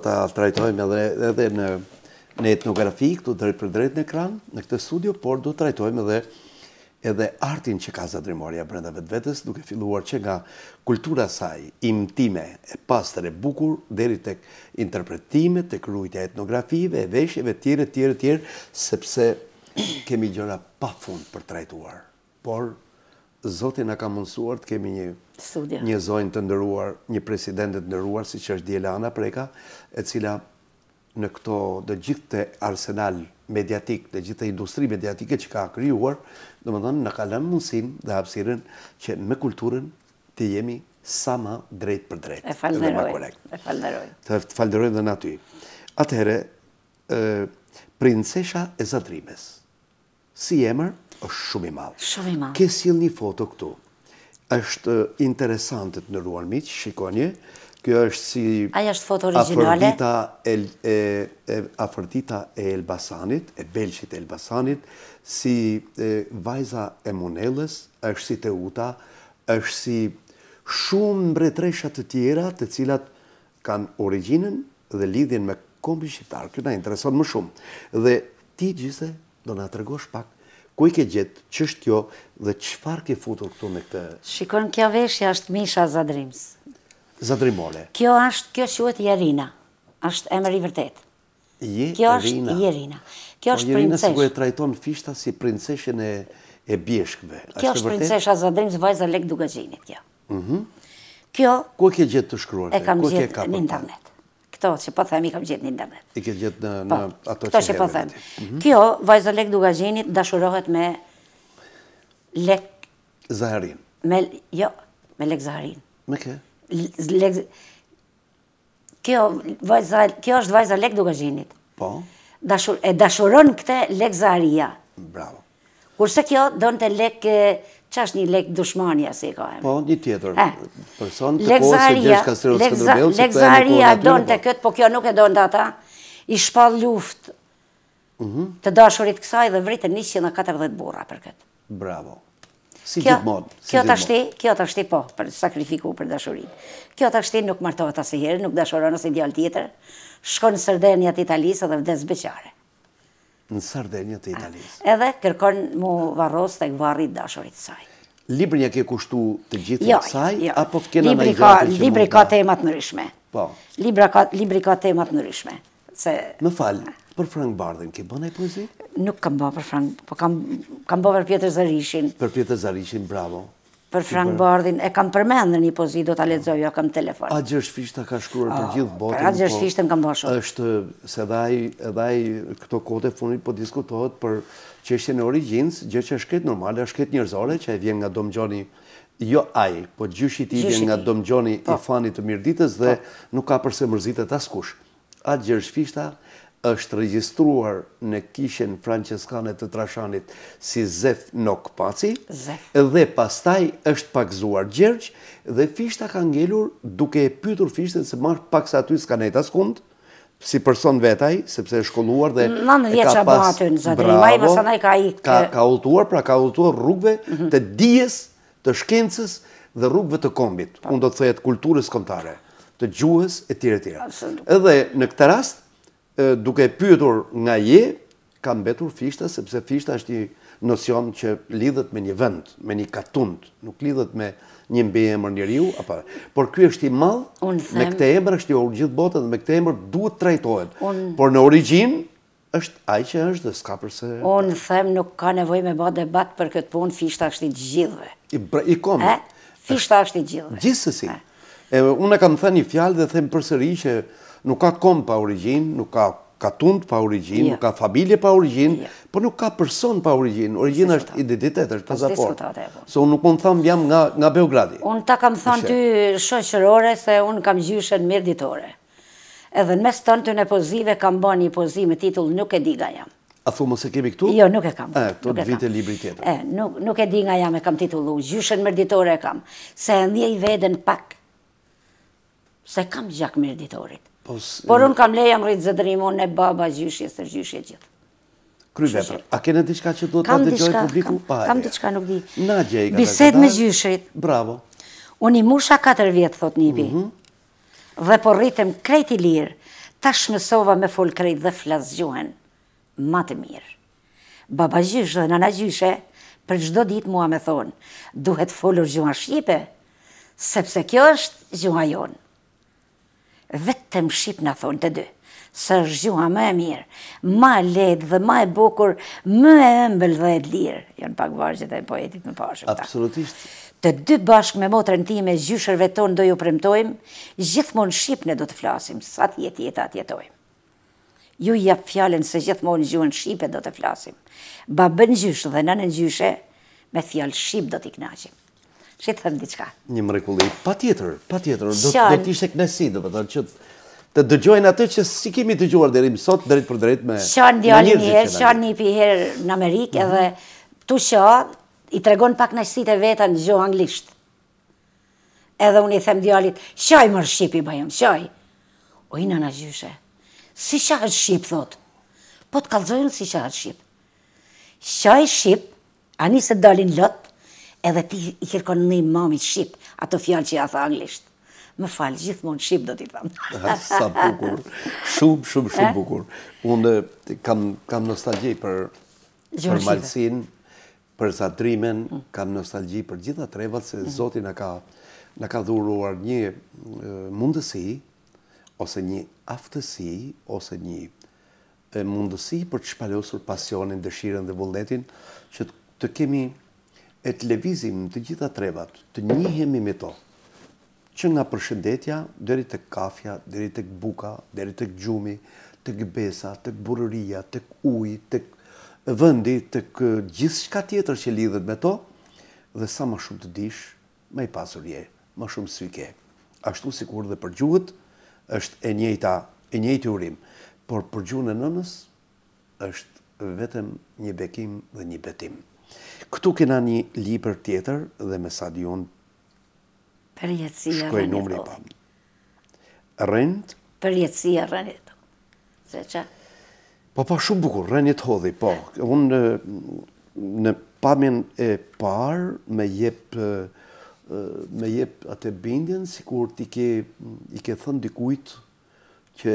të trajtojmë edhe në etnografi, këtu drejt për drejt në ekran, në këtë studio, por do të trajtojmë edhe edhe artin që ka zadrimoria brenda vetë vetës, duke filluar që nga kultura saj, imtime, e pastër e bukur, deri të interpretimet, të kërujtja etnografive, e veshjeve, tjere, tjere, tjere, sepse kemi gjëra pa fund për trajtuar. Por, Zoti na ka mësuar të kemi një studio. Një zonjë të ndëruar, një president të ndëruar siç është Dielana Preka, e cila në këto të gjithë të arsenal mediatik, dhe gjithë të industri mediatike që ka kryuar, dhe më ka në kalan mundësin dhe hapsiren që me kulturën të jemi sama drejt për drejt. E falderoj. E falderoj. Të falderoj dhe në aty. Atëhere, princesha e zadrimes, si emër, është shumë i madhë. Shumë i madhë. Kësë si një foto këtu, është interesantët në ruan mitë, shikonje, kjo është si... Aja është foto originale? Afërdita e, e, e Elbasanit, e Belqit e Elbasanit, si vajza e Monellës, është si Teuta, është si shumë mbretreshat të tjera të cilat kanë originën dhe lidhjen me kombi shqiptarë. Kjo na interesonë më shumë. Dhe ti gjithë do nga të regosh pak ku i ke gjetë, që është kjo dhe qëfar ke futur këtu me këtë... Shikon, kjo veshja është Misha Zadrims. Zadrimole. Kjo është, kjo shuhet Jerina. është emëri i vërtet. Je kjo është Jerina. Kjo po, është princesh. Jerina sigur e trajton fishta si princeshën e, e bjeshkve. Kjo është princesha Zadrims, vajza Lek Dugazinit, kjo. Mm Kjo... Ku e ke gjetë të shkruar? E kam gjetë në internet këto që po i kam gjithë një internet. I ke gjithë në, po, në ato këto që, po them. Mhm. Kjo, vajzë lek dugazhinit, gjenit, dashurohet me lek... Zaharin. Me, jo, me lek Zaharin. Me ke? Lek... Kjo, vajza, kjo është vajza lek dugazhinit. gjenit. Po? Dashur, e dashuron këte lek Zaharia. Bravo. Kurse kjo, në të lek që është një lek dushmanja, si ka e më? Po, një tjetër eh. person të po, se gjesh kastrëve së këndërbel, lek zaharia donë të këtë, po kjo nuk e donë të ata, i shpal luft mhm. të dashurit kësaj dhe vritën 140 bura për këtë. Bravo. Si gjithë modë. Kjo të ashti, kjo të ashti po, për sakrifiku për dashurit. Kjo të ashti nuk martohet asë herë, nuk dashurë nësë ideal tjetër, shkonë sërdenjat italisë dhe vdes beqare në Sardenjë të Italisë. Edhe kërkon mu varros të këvarri dashurit saj. Libri një ke kushtu të gjithë jo, të saj, jo. apo kena në i gati që mund Libri ka temat nërishme. Po. ka, libri ka temat nërishme. Se... Më falë, për Frank Bardhen, ke bënë e poezi? Nuk kam bërë për Frank, po kam, kam bërë për Pjetër Zarishin. Për Pjetër Zarishin, bravo për Frank Bardin, e kam përmendë një pozit, do të aledzoj, ah. jo kam telefon. A gjështë fishtë ka shkruar për ah, gjithë botin, për a gjështë po fishtë në kam bërë shumë. se dhaj, këto kote funit po diskutohet për qeshtje në origjins, gjë që është këtë normal, është këtë njërzore që e vjen nga domgjoni, jo aj, po gjyshi ti vjen nga domgjoni i po. fanit të mirditës dhe po. nuk ka përse mërzitet askush. A gjështë fishtë është regjistruar në kishen franceskane të Trashanit si Zef Nokpaci, dhe pastaj është pakzuar Gjergj, dhe fishta ka ngelur duke e pytur fishtet se marrë pak sa s'ka skanejta skund, si person vetaj, sepse e shkolluar dhe... Nënë vjeqa bo aty në zëtëri, ma i vësanaj ka ikë... Ka ulltuar, pra ka ulltuar rrugve të dijes, të shkencës dhe rrugve të kombit, po. unë do të thejet kulturës kontare, të gjuhës e tjere tjere. Edhe në këtë rast, duke pyetur nga je, kam betur fishta, sepse fishta është një nocion që lidhet me një vend, me një katund, nuk lidhet me një mbi e mërë një riu, por kjo është i madhë, me këte e mërë është i orë gjithë botën, dhe me këte e mërë duhet trajtojnë, por në origin, është aj që është dhe s'ka përse... Unë them nuk ka nevoj me ba debat për këtë punë, fishta është i gjithëve. I, komë. Eh, fishta është i gjithëve. Gjithësësi. Eh. Unë e kam thë një fjalë dhe them përsëri që nuk ka kom pa origin, nuk ka katund pa origin, nuk ka familje pa origin, për po nuk ka person pa origin. Origin është identitet, është po, pasaport. Po. Se unë nuk mund të thamë jam nga Beogradi. Unë ta kam thamë ty shoqërore, se unë kam gjyshen mirë ditore. Edhe në mes të në të në pozive, kam bo një pozime titull nuk e diga jam. A thumë se kemi këtu? Jo, nuk e kam. E, këtu të vite libri tjetër. E, nuk e di nga jam e kam titullu, gjyshen mërditore e kam. Se e ndje i veden pak, se kam gjak mërditorit. Po por unë kam leja më rritë zëdërimu në baba gjyshje, së gjyshje gjithë. Kryve, a kene diçka që duhet të të gjojë publiku? Kam diçka, nuk di. Biset me gjyshit. Bravo. Unë i musha 4 vjetë, thot një bi. Mhm. Dhe por rritëm krejt i lirë, ta shmësova me full krejt dhe flasgjohen. Matë mirë. Baba gjyshë dhe nana gjyshe, për gjdo ditë mua me thonë, duhet folur gjuhën shqipe, sepse kjo është gjuha jonë vetëm Shqip në thonë të dy. Së zhjua më e mirë, më e ledhë dhe më e bukur, më e embel dhe e lirë. Jënë pak vargjët e poetit më pashëm ta. Absolutisht. Të dy bashkë me motrën ti me zhjushërve tonë do ju premtojmë, gjithmonë Shqip në do të flasim, sa tjetë jetë atë jetojmë. Ju ja fjallën se gjithmonë në gjuhën Shqipe do të flasim. Babën gjyshë dhe në gjyshe, me fjallë Shqip do t'i knaqim që të thëmë diçka. Një mrekulli, pa tjetër, pa tjetër, do të ishte knesi, do të që të dëgjojnë atë që si kemi gjuar dherim sot, drejt për drejt me Shon që një herë, shon një pi herë në Amerikë mm edhe tu shon, i tregon pak në shësit e veta në gjohë anglisht. Edhe unë i them djalit, shaj mërë Shqipi, i bëjmë, shaj. O i në në gjyshe, si shahë shqip, thot. Po të kalzojnë si shahë shqip. Shaj shqip, ani se dalin lot, edhe ti i kërkon në imamit Shqip, ato fjallë që ja tha anglisht. Më falë, gjithmonë Shqip do t'i tham. Sa bukur, shumë, shumë, shumë eh? bukur. Unë kam, kam nostalgji për, Gjurë për malsin, për zatrimen, mm. kam nostalgji për gjitha trevat se mm. Zotin në ka, ka dhuruar një mundësi, ose një aftësi, ose një mundësi për të shpallosur pasionin, dëshiren dhe vullnetin, që të kemi e të levizim të gjitha trebat, të njihemi me to, që nga përshëndetja, deri të kafja, deri të buka, deri të gjumi, të besa, të burëria, të uj, të vëndi, të gjithë shka tjetër që lidhët me to, dhe sa më shumë të dish, me i pasur je, më shumë syke. Ashtu si kur dhe për është e njëta, e njëti urim, por për e nënës, është vetëm një bekim dhe një betim. Këtu kena një liper tjetër dhe me sa dion shkoj numri pa. Po. Rënd? Përjetësia rënjët. Po. Se që? Po, po, shumë bukur, rënjët hodhi, po. Unë në pamin e parë me jepë me jep atë bindjen, si kur ti ke, i ke thënë dikujt, që,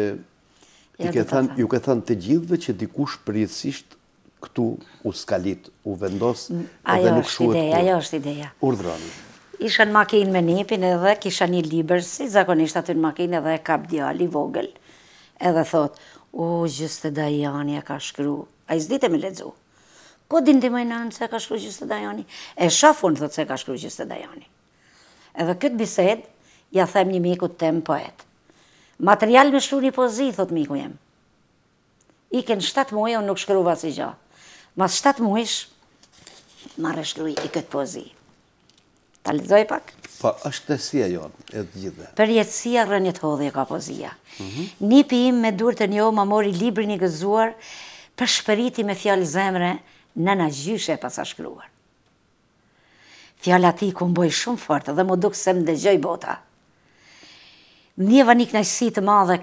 i ke thën ju ke thënë të gjithve, që dikush përjetësisht këtu u skalit, u vendos, edhe mm, nuk shuhet kërë. Ajo është ideja. Urdroni. Isha në makinë me njëpin edhe kisha një liber, si zakonisht aty në makinë edhe e kap djali vogël, edhe thot, o, gjyste Dajani e ka shkru, a i zdite me ledzu. Ko din të se ka shkru gjyste Dajani? E shafun, thot, se ka shkru gjyste Dajani. Edhe këtë bised, ja them një miku të tem poet. Material me shkru një pozit, thot miku jem. Iken 7 muaj, unë nuk shkruva si gjatë. Mas 7 muish, ma shkruj i këtë pozi. Ta lidoj pak? Pa, po, është të si jonë, e të gjithë. Për jetësia rënjët e ka pozia. Mm Një për im me dur të njohë ma mori libri një gëzuar, për shperiti me fjallë zemre, në në gjyshe pas a shkruar. Fjallë ati ku mboj shumë fort, dhe më dukë se më dëgjoj bota. Njeva një knajsi të madhe,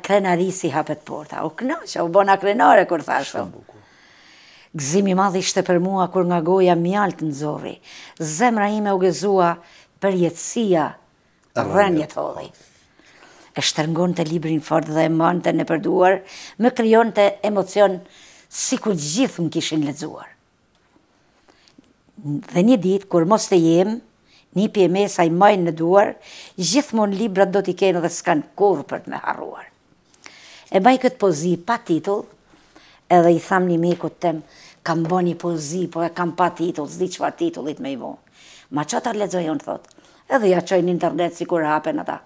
si hapet porta. U knaqa, u bona krenare, kur thashtë. Shumë bukur. Gzimi madhi ishte për mua kur nga goja mjalt në zori. Zemra ime u gëzua për jetësia rënje të odhi. E shtërngon të librin fort dhe e mën të në përduar, më kryon të emocion si kur gjithë më kishin lezuar. Dhe një ditë, kur mos të jemë, një pje me i majnë në duar, gjithmon librat do t'i kenë dhe s'kanë kurë për të me harruar. E baj këtë pozi pa titull, edhe i tham një miku të temë, kam bo një pozi, po e kam pa titull, zdi që titullit me i bo. Ma që ta lezoj unë, thot, edhe ja qoj në internet si kur hapen ata.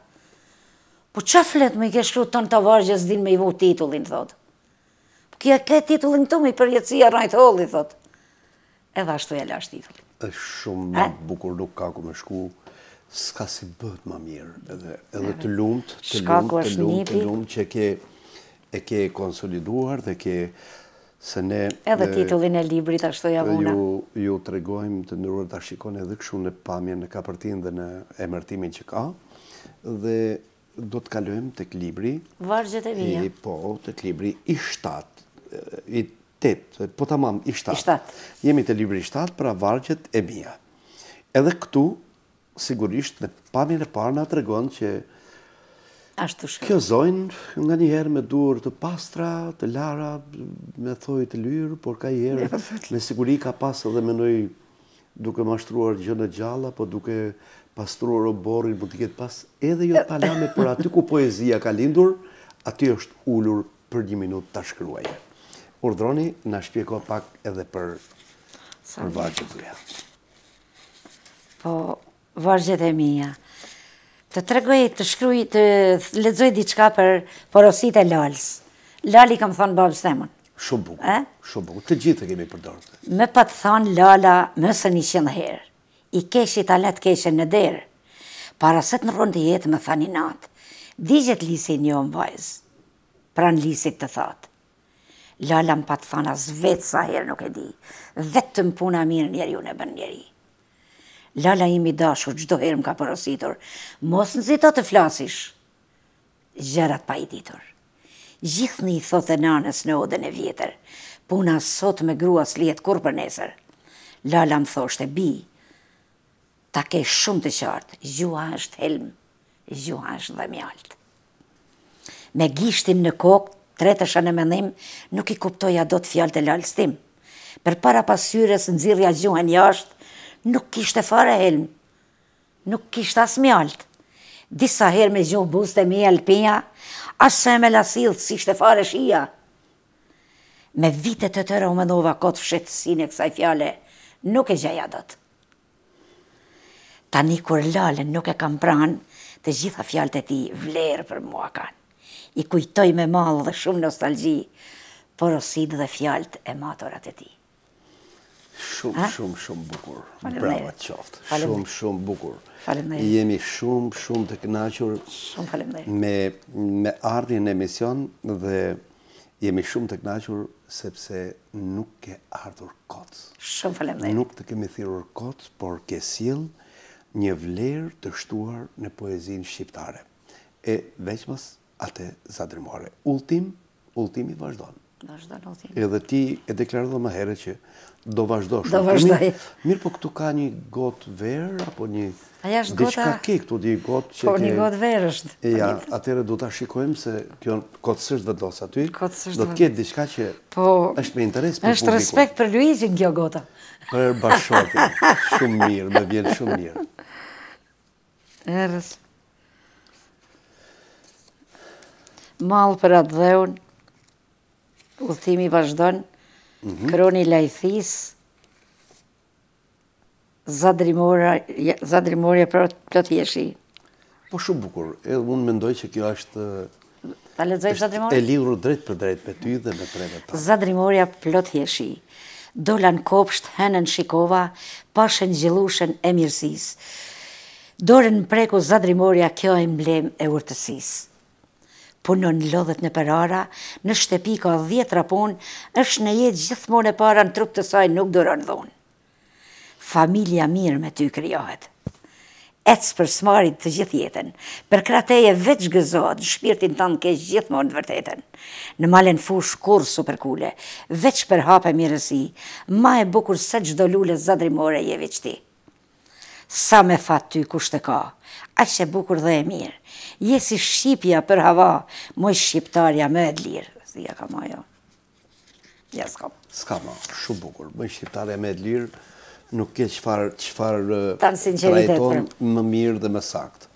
Po që flet me i ke shkru të në të vargjë, zdi me i bo titullin, thot. Po kje ke titullin të me i përjecija rajtë holli, thot. Edhe ashtu e lash titullin. E shumë më bukur nuk ka ku me shku, s'ka si bët ma mirë, edhe të të lumt, të lumt, të lumt, të lumt, të e ke konsoliduar dhe ke se ne... Edhe titullin e libri të javuna. vuna. ju të regojmë të nërurë të shikon edhe këshu në pamje në kapërtin dhe në emërtimin që ka. Dhe do të kalujem të këtë libri. Vargjët e mija. Po, të këtë libri i shtatë, i 8, po të mamë i shtatë. I shtatë. Jemi të libri i shtatë pra vargjët e mija. Edhe këtu, sigurisht, në pamje në parë nga të regonë që Ashtu shkëtë. Kjo zojnë nga një herë me duër të pastra, të lara, me thoi të lyrë, por ka i herë, jo, me siguri ka pasë edhe me nëjë duke mashtruar gjë në gjalla, po duke pastruar o borin, po të këtë pasë edhe jo të palame, por aty ku poezia ka lindur, aty është ullur për një minut të shkruajnë. Urdroni, në shpjeko pak edhe për, për vargjët të Po, e mija. Po, vargjët e mija të tregoj, të shkruj, të ledzoj diçka për porosit e lalës. Lali kam thonë babës temën. Shumë bukë, eh? shumë bukë, të gjithë të kemi përdojnë. Me patë thonë lala mësë një qënë herë, i keshë i talet keshën në derë, para se të në rëndë jetë me thani natë, digjet lisi një omë vajzë, pranë lisi të thotë. Lala më patë thonë as vetë sa herë nuk e di, vetë të mpuna mirë njeri unë e bënë njeri lala imi dashur, gjdo herë më ka përositur, mos në të flasish, gjërat pa i ditur. Gjithë një i thotë e nanës në odën e vjetër, puna sot me grua s'lietë kur për nesër. Lala më thosht e bi, ta ke shumë të qartë, gjuha është helmë, gjuha është dhe mjaltë. Me gishtin në kokë, tretësha në mendim, nuk i kuptoja do të fjallë të lalëstim. Për para pasyres, nëzirja gjuha një jashtë, nuk kishte fare helm, nuk kishte as mjalt. Disa herë me zhjo buzët e mi asë me lasilë, si shte fare shia. Me vitet të tëre u më dova kotë fshetësin e kësaj fjale, nuk e gjaja dhëtë. Tani kur lale nuk e kam pranë, të gjitha fjalët e ti vlerë për mua kanë. I kujtoj me malë dhe shumë nostalgji, por osidë dhe fjallët e maturat e ti. Shumë, shumë, shumë bukur. Brava qoftë. Shumë, shumë bukur. Falemdhej. Jemi shumë, shumë të knaqur me, me ardhje në emision dhe jemi shumë të knaqur sepse nuk ke ardhur kotë. Shumë falemdhej. Nuk të kemi thirur kotë, por ke siel një vlerë të shtuar në poezin shqiptare. E veçmas atë zadrimore. Ultim, ultimi vazhdojnë. Vazhdonë ultimi. Edhe ti e deklarë dhe më herë që do vazhdo shumë. Do vazhdoj. Mirë, mirë po këtu ka një gotë verë, apo një... Aja është gota... Dhe ke këtu di gotë që ke... Po një gotë verë është. E ja, atere du ta shikojmë se kjo në kotësësht vendosë aty. Kotësësht Do të ketë diçka që po, është me interes për është respekt për Luizin kjo gota. Për bashkotin. shumë mirë, me vjenë shumë mirë. Erës. Malë për atë dheun, ullëtimi vazhdojnë, Mhm. kroni lajthis, zadrimora, zadrimorja për plot jeshi. Po shumë bukur, edhe unë mendoj që kjo është Ta lexoj zadrimorin. E lidhur drejt për drejt me ty dhe me treve ta. Zadrimorja plot jeshi. Dolan kopsht hënën shikova, pashen gjillushën e mirësisë. Dorën preku zadrimorja kjo emblem e urtësisë punon lodhët në përara, në shtepi ka dhjetë rapon, është në jetë gjithmonë e para në trup të saj nuk duron dhun. Familia mirë me ty kryohet. Ecë për smarit të gjithë jetën, për krateje veç gëzohet, në shpirtin të në kesh gjithmonë të vërtetën. Në malen fush kur superkule, veç për hape mirësi, ma e bukur se gjdo lule zadrimore je veçti. ti sa me fatë ty kusht e ka. Aq e bukur dhe e mirë. Je si shqipja për hava, moj shqiptarja më e lirë. Si ja ka ma jo. Ja s'ka. S'ka ma, shumë bukur. Moj shqiptarja më e lirë, nuk ke qëfar, qëfar trajton po. më mirë dhe më saktë.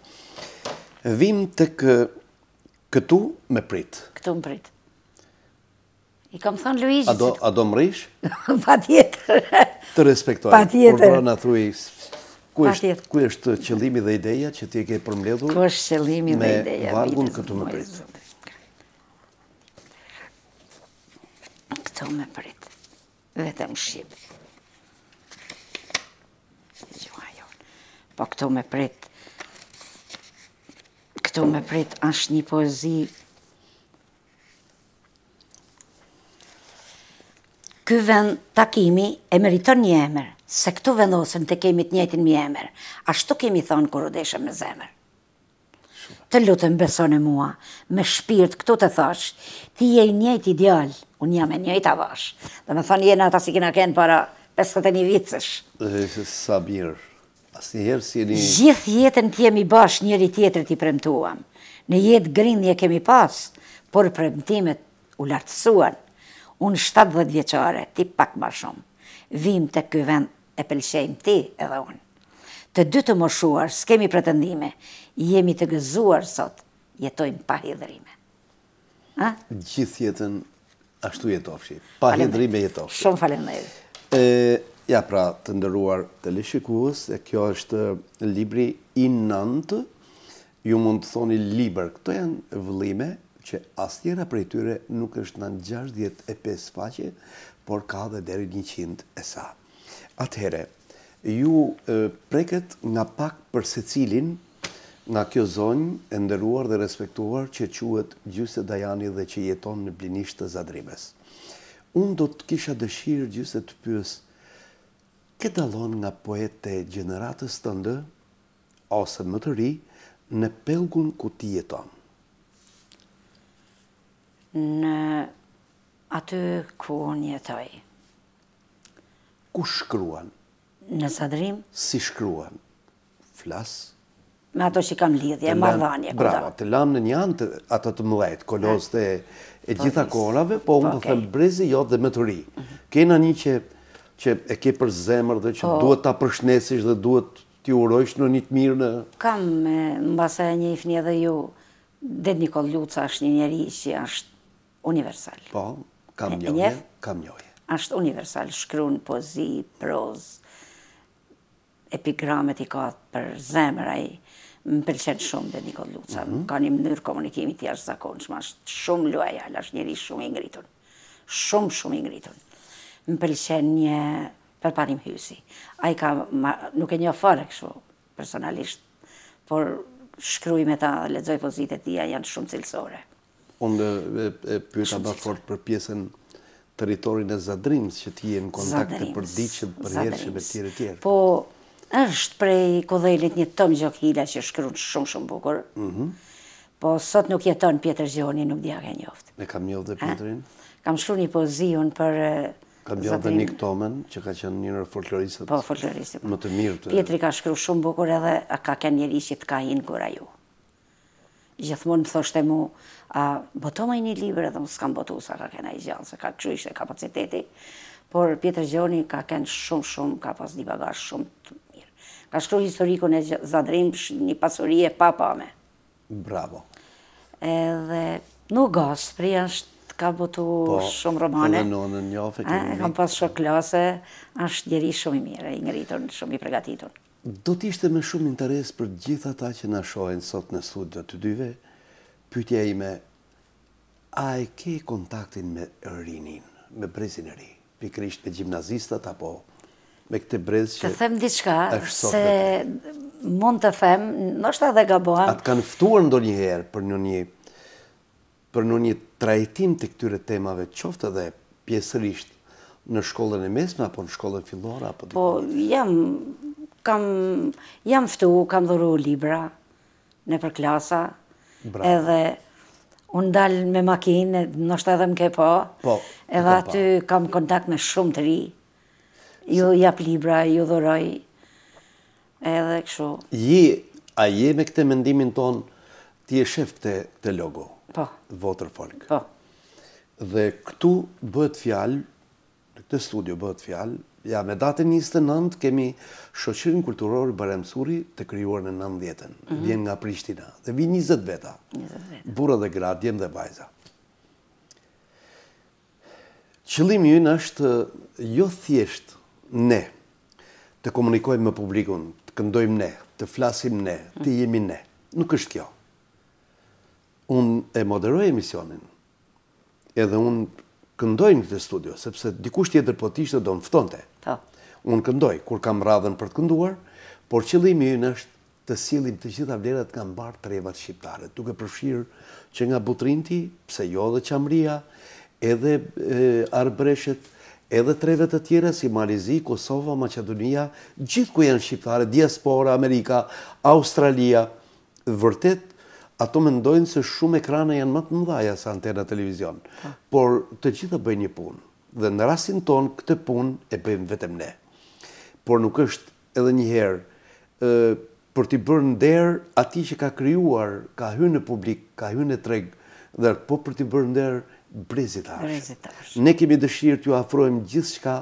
Vim të këtu me pritë. Këtu më pritë. I kam thonë Luigi. A do, a do më rish? pa tjetër. të respektojnë. Pa tjetër. Por do në thuj Ku është, ku është qëllimi dhe ideja që ti e ke përmledhur? Ku është qëllimi dhe ideja? Me vargun këtu më pritë. Këtu më pritë. Vetëm shqipë. Jo. Po këtu më pritë. Këtu më pritë është një poezijë ky vend takimi e meriton një emër, se këtu vendosen të kemi të njëtin një emër, ashtu kemi thonë kur udeshe me zemër. Të lutëm besone mua, me shpirt këtu të thash, ti je i njëti ideal, unë jam e njëjt avash, dhe me thonë jena ata si kina kënë para 51 vitësh. Dhe se sa mirë, njëherë si një... Gjithë jetën të jemi bash njëri tjetër i premtuam, në jetë grindje kemi pas, por premtimet u lartësuan, unë 70 vjeqare, ti pak ma shumë, vim të kjo vend e pëlqejmë ti edhe unë. Të dy të moshuar, s'kemi pretendime, jemi të gëzuar sot, jetojmë pa hidrime. Gjithë jetën ashtu jetofshi, pa hidrime jetofshi. Shumë falem dhe edhe. Ja, pra, të ndëruar të lishikus, e kjo është libri i nëntë, ju mund të thoni liber, këto janë vëllime, që asë njëra për e tyre nuk është në në e faqe, por ka dhe deri një e sa. Atëhere, ju preket nga pak për se cilin nga kjo zonjë e ndëruar dhe respektuar që quet Gjusët Dajani dhe që jeton në blinisht të zadrimes. Unë do të kisha dëshirë Gjusët të pysë këtë dalon nga poet të generatës të ndë, ose më të ri, në pelgun ku ti jeton në aty ku unë jetoj. Ku shkruan? Në sadrim? Si shkruan? Flas? Me ato që kam lidhje, e marvanje. Bravo, të lam në një antë ato të mëlejt, kolos e po, gjitha korave, po unë po, të thëmë brezi, jo dhe me të ri. Mhm. Kena një që që e ke për zemër dhe që po. duhet ta apërshnesisht dhe duhet t'i urojsh në një të mirë në... Kam, mbasa e një i edhe dhe ju, Ded Nikol Luca është një njeri që është universal. Po, kam njohje, kam njohje. Ashtë universal, shkrun, pozi, proz, epigramet i ka për zemëraj, më pëlqen shumë dhe Nikon Luca, mhm. ka një mënyrë komunikimi të jashtë zakonshme, është shumë luajal, është njëri shumë i ngritur, shumë shumë i ngritur. Më pëlqen një përparim hysi. A i ka, nuk e një fare këshu, personalisht, por shkruj me ta, ledzoj pozitet tia, janë shumë cilësore. Unë e, e, e fort për pjesën territorin e Zadrims që ti e në kontakt për ditë për hershëm e tjere tjere. Po është prej kodhelit një tëmë gjokhila që shkrun shumë shumë bukur. Mm -hmm. Po sot nuk jeton Pjetër Gjoni, nuk dija ka njoftë. E kam njoftë dhe Pjetërin? Kam shkru një pozion për Ka bjo dhe Nik Tomen, që ka qenë një nërë folkloristët. Po, folkloristët. Më të mirë të... Pietri ka shkru shumë bukur edhe ka kenë njëri që të ka hinë kura ju. Mm gjithmonë më thoshte mu, a, botomaj një libre dhe më s'kam botu sa ka kena i gjallë, se ka këshu ishte kapaciteti, por Pjetër Gjoni ka kënë shumë, shumë, ka pas një bagash shumë të mirë. Ka shkru historiku në zadrim një pasuri papame. Bravo. Edhe, nuk gasë, pri është ka botu po, shumë romane. Po, në në njofë e Ka eh, Kam pas shok klase, është njeri shumë i mirë, i ngritur, shumë i pregatitur. Do t'ishte me shumë interes për gjitha ta që na shojnë sot në studio të dyve, pytja ime, a e ke kontaktin me rinin, me brezin e ri, pikrisht me gjimnazistat apo me këte brez që... Të them diçka, se mund të them, nështë edhe gaboam... Atë kanë ftuar ndo një herë për në një, për në një trajtim të këtyre temave qoftë edhe pjesërisht në shkollën e mesme, apo në shkollën fillore, apo... Po, jam kam, jam fëtu, kam dhuru libra në për klasa, edhe unë dalë me makinë, nështë edhe më ke po, po edhe aty kam kontakt me shumë të ri, ju jap libra, ju dhuroj, edhe këshu. Ji, a je me këte mendimin ton, ti e shef këte të logo, Votër po. Folk. Po. Dhe këtu bëhet fjalë, në këtë studio bëhet fjalë, Ja, me datën 29 kemi shoqërin kulturore Barem të krijuar në 90-ën. Mhm. Vjen mm -hmm. nga Prishtina dhe vin 20 veta. 20 veta. Burra dhe gra, djem dhe vajza. Qëllimi ynë është jo thjesht ne të komunikojmë me publikun, të këndojmë ne, të flasim ne, të mhm. jemi ne. Nuk është kjo. Unë e moderoj emisionin, edhe unë këndojnë këtë studio, sepse dikush tjetër po tishtë do më fëtonte. Po. Unë këndoj, kur kam radhen për të kënduar, por qëllimi ju është të silim të gjitha vlerat të kam barë trevat shqiptare, duke përfshirë që nga butrinti, pse jo dhe qamria, edhe arbreshet, edhe trevet të tjera si Malizi, Kosova, Macedonia, gjithë ku janë shqiptare, diaspora, Amerika, Australia, vërtet ato mendojnë se shumë ekrane janë më të mëdhaja se antena televizion, po. por të gjitha bëjnë një punë, dhe në rasin tonë këtë punë e bëjmë vetëm ne. Por nuk është edhe njëherë për t'i bërë ndërë ati që ka kryuar, ka hynë në publik, ka hynë në tregë, dhe po për t'i bërë ndërë brezitash. Brezitash. Ne kemi dëshirë t'ju afrojmë gjithë shka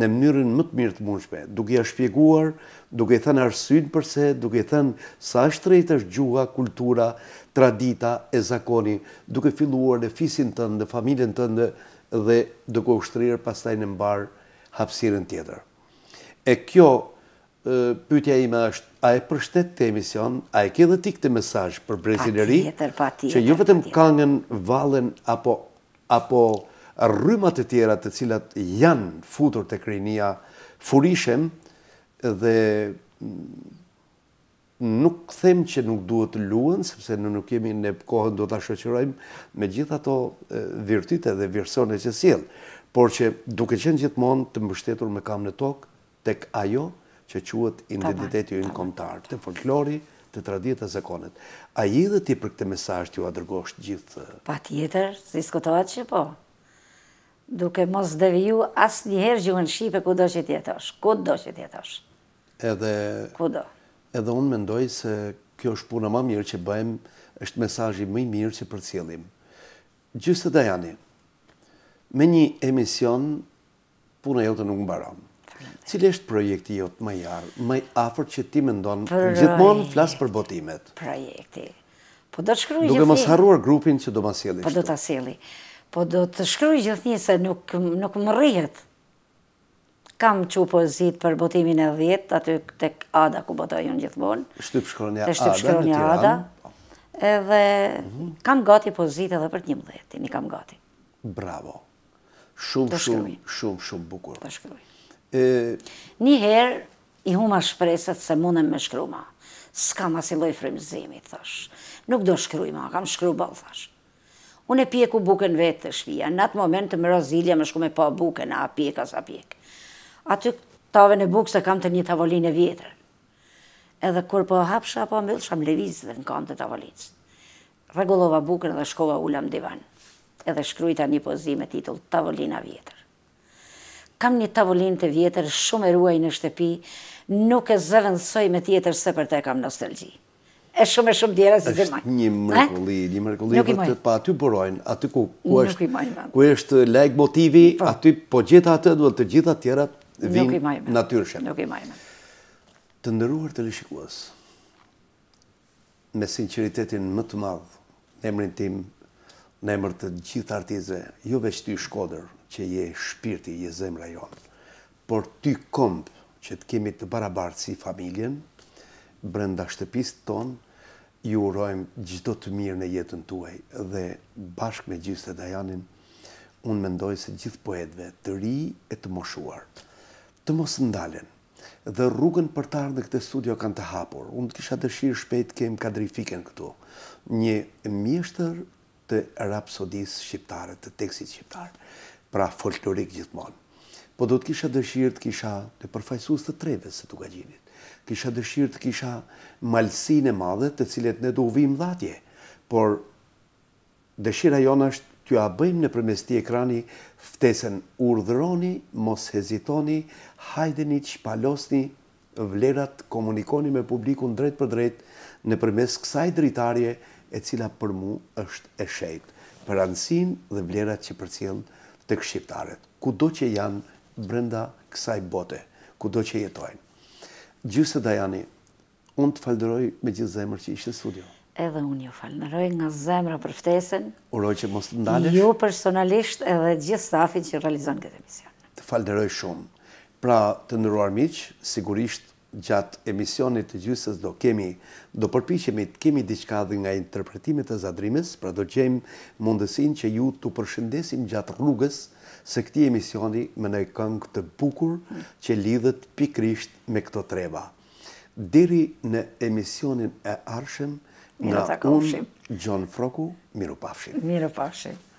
në mënyrën më të mirë të mundshme, duke ia shpjeguar, duke i thënë arsyen pse, duke i thënë sa është drejtë është gjuha, kultura, tradita e zakoni, duke filluar në fisin tënd, në familjen tënd dhe duke u pastaj në mbar hapësirën tjetër. E kjo pyetja ime është a e përshtet te emision, a e ke dhe ti këtë mesazh për brezileri? Që jo vetëm kangën vallën apo apo rrymat e tjera të cilat janë futur të krenia furishem dhe nuk them që nuk duhet të luën, sepse në nuk jemi në kohën do të shëqërojmë me gjitha to virtite dhe virson që qësiel, por që duke qenë gjithmonë të mbështetur me kam në tokë tek ajo që quët identiteti ju në komtarë, të folklori, të traditë të zakonet A i dhe ti për këtë mesajt ju adërgosht gjithë? Pa tjetër, si skotohat që po duke mos dëviju asë njëherë në Shqipe ku do që është, ku do që tjetosh. Edhe... Ku do? Edhe unë mendoj se kjo është puna ma mirë që bëjmë, është mesajji më i mirë që për cilim. Gjusë të Dajani, me një emision, puna jote nuk më baron. është projekti jote më jarë, më afer që ti më ndonë, gjithmonë flasë për botimet? Projekti. Po do të shkru një Duke mos harruar grupin që do mas jeli. Po do të asjeli. Po do po do të shkruj gjithë një se nuk, nuk më rrihet. Kam që pozit për botimin e dhjetë, aty tek Ada ku botoj unë gjithmonë. Shtyp shkronja Ada. Shtyp shkronja Ada. Po. Edhe mhm. kam gati pozit edhe për një mdhjetë, një kam gati. Bravo. Shumë, shumë, shumë, shumë bukur. Të shkruj. Një herë i huma shpreset se mundem me shkruma. Ska ma si loj frimzimi, thash. Nuk do shkruj ma, kam shkru bal, thash unë e pjeku buken vetë të shpia, në atë moment të më rozilja më shku me pa buken, a pjek, a sa pjek. Aty tave në bukës e kam të një tavolinë e vjetër. Edhe kur po hapësha, po mbëllë, shkam levizit dhe në kam të tavolinës. Regulova buken dhe shkova më divan. Edhe shkryta një pozim e titull, tavolina vjetër. Kam një tavolinë të vjetër, shumë e ruaj në shtepi, nuk e zëvën soj me tjetër se për te kam nostalgji e shumë e shumë djera si zemaj. është një mërkulli, një mërkulli vë pa aty përojnë, aty ku, ku është, ku është motivi, pra. aty po gjitha atë duhet të gjitha tjera vinë natyrshem. Nuk i majme. Të ndëruar të lëshikuas, me sinceritetin më të madhë, në emrin tim, në emrë të gjithë artizve, jo veç ty shkoder, që je shpirti, je zemra jonë, por ty kompë që të kemi të barabartë si familjen, brenda shtëpisë ton, ju urojmë gjithë të mirë në jetën tuaj dhe bashkë me gjithë të dajanin, unë mendoj se gjithë poetve të ri e të moshuar, të mos ndalen, dhe rrugën për të ardhë këtë studio kanë të hapur. Unë të kisha dëshirë shpejt kemë kadrifiken këtu. Një mjeshtër të rapsodisë shqiptare, të teksit shqiptare, pra folklorik gjithmonë. Po do të kisha dëshirë të kisha të përfajsus të treve së tukaginit kisha dëshirë të kisha malsin e madhe të cilet ne du vim dhatje. Por dëshira jonë është t'ju a bëjmë në t'i ekrani ftesen urdhëroni, mos hezitoni, hajdeni që shpalosni vlerat komunikoni me publikun drejt për drejt në përmes kësaj dritarje e cila për mu është e shejt për ansin dhe vlerat që për cilën të këshqiptaret. Kudo që janë brenda kësaj bote, kudo që jetojnë. Gjusë Dajani, unë të falderoj me gjithë zemër që ishte studio. Edhe unë ju falderoj nga zemër për ftesën. Uroj që mos të ndalesh. Ju personalisht edhe gjithë stafin që realizon këtë emision. Të falderoj shumë. Pra, të ndëruar miqë, sigurisht gjatë emisionit të gjusës do kemi, do përpishemi të kemi diçka dhe nga interpretimit të zadrimis, pra do gjejmë mundësin që ju të përshëndesim gjatë rrugës, se këti emisioni me në këngë të bukur që lidhët pikrisht me këto treba. Diri në emisionin e arshëm, në unë Gjon Froku, miru pafshim. Miru pafshim.